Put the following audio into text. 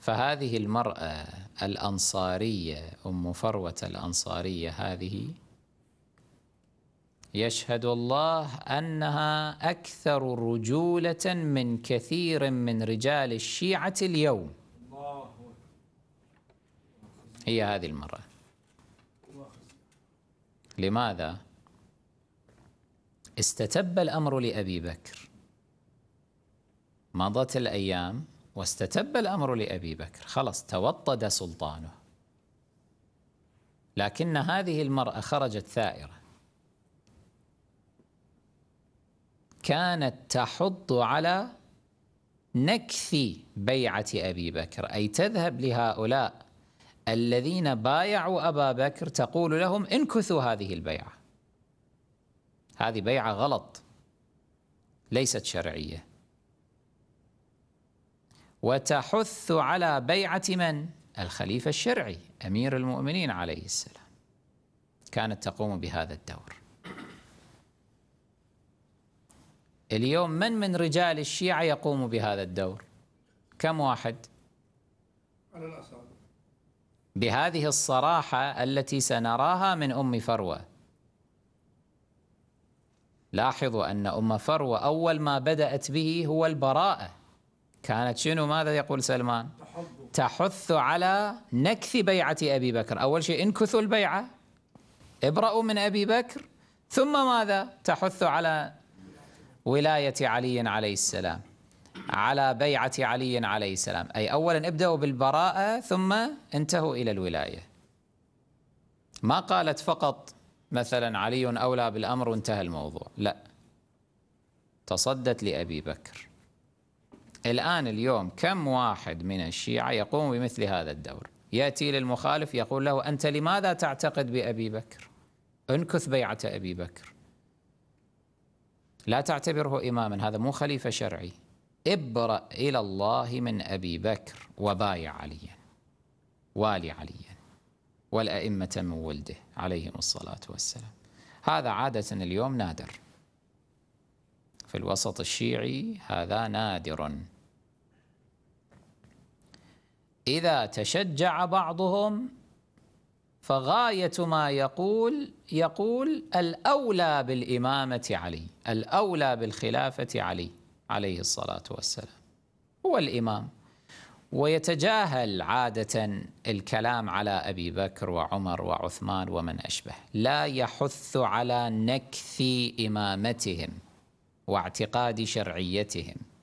فهذه المرأة الأنصارية أم فروة الأنصارية هذه يشهد الله أنها أكثر رجولة من كثير من رجال الشيعة اليوم هي هذه المرأة لماذا؟ استتب الأمر لأبي بكر مضت الأيام واستتب الأمر لأبي بكر خلص توطد سلطانه لكن هذه المرأة خرجت ثائرة كانت تحض على نكث بيعة أبي بكر أي تذهب لهؤلاء الذين بايعوا أبا بكر تقول لهم انكثوا هذه البيعة هذه بيعة غلط ليست شرعية وتحث على بيعة من؟ الخليفة الشرعي أمير المؤمنين عليه السلام كانت تقوم بهذا الدور اليوم من من رجال الشيعة يقوم بهذا الدور كم واحد على الأصابع بهذه الصراحة التي سنراها من أم فروة لاحظوا أن أم فروة أول ما بدأت به هو البراءة كانت شنو ماذا يقول سلمان تحث على نكث بيعة أبي بكر أول شيء انكثوا البيعة ابرأوا من أبي بكر ثم ماذا تحث على ولاية علي عليه السلام على بيعة علي عليه السلام أي أولا ابدأوا بالبراءة ثم انتهوا إلى الولاية ما قالت فقط مثلا علي أولى بالأمر وانتهى الموضوع لا تصدت لأبي بكر الآن اليوم كم واحد من الشيعة يقوم بمثل هذا الدور يأتي للمخالف يقول له أنت لماذا تعتقد بأبي بكر انكث بيعة أبي بكر لا تعتبره إماما هذا مو خليفة شرعي ابرأ إلى الله من أبي بكر وبايع عليا والي عليا والأئمة من ولده عليهم الصلاة والسلام هذا عادة اليوم نادر في الوسط الشيعي هذا نادر إذا تشجع بعضهم فغاية ما يقول يقول الأولى بالإمامة علي الأولى بالخلافة علي عليه الصلاة والسلام هو الإمام ويتجاهل عادة الكلام على أبي بكر وعمر وعثمان ومن أشبه لا يحث على نكث إمامتهم واعتقاد شرعيتهم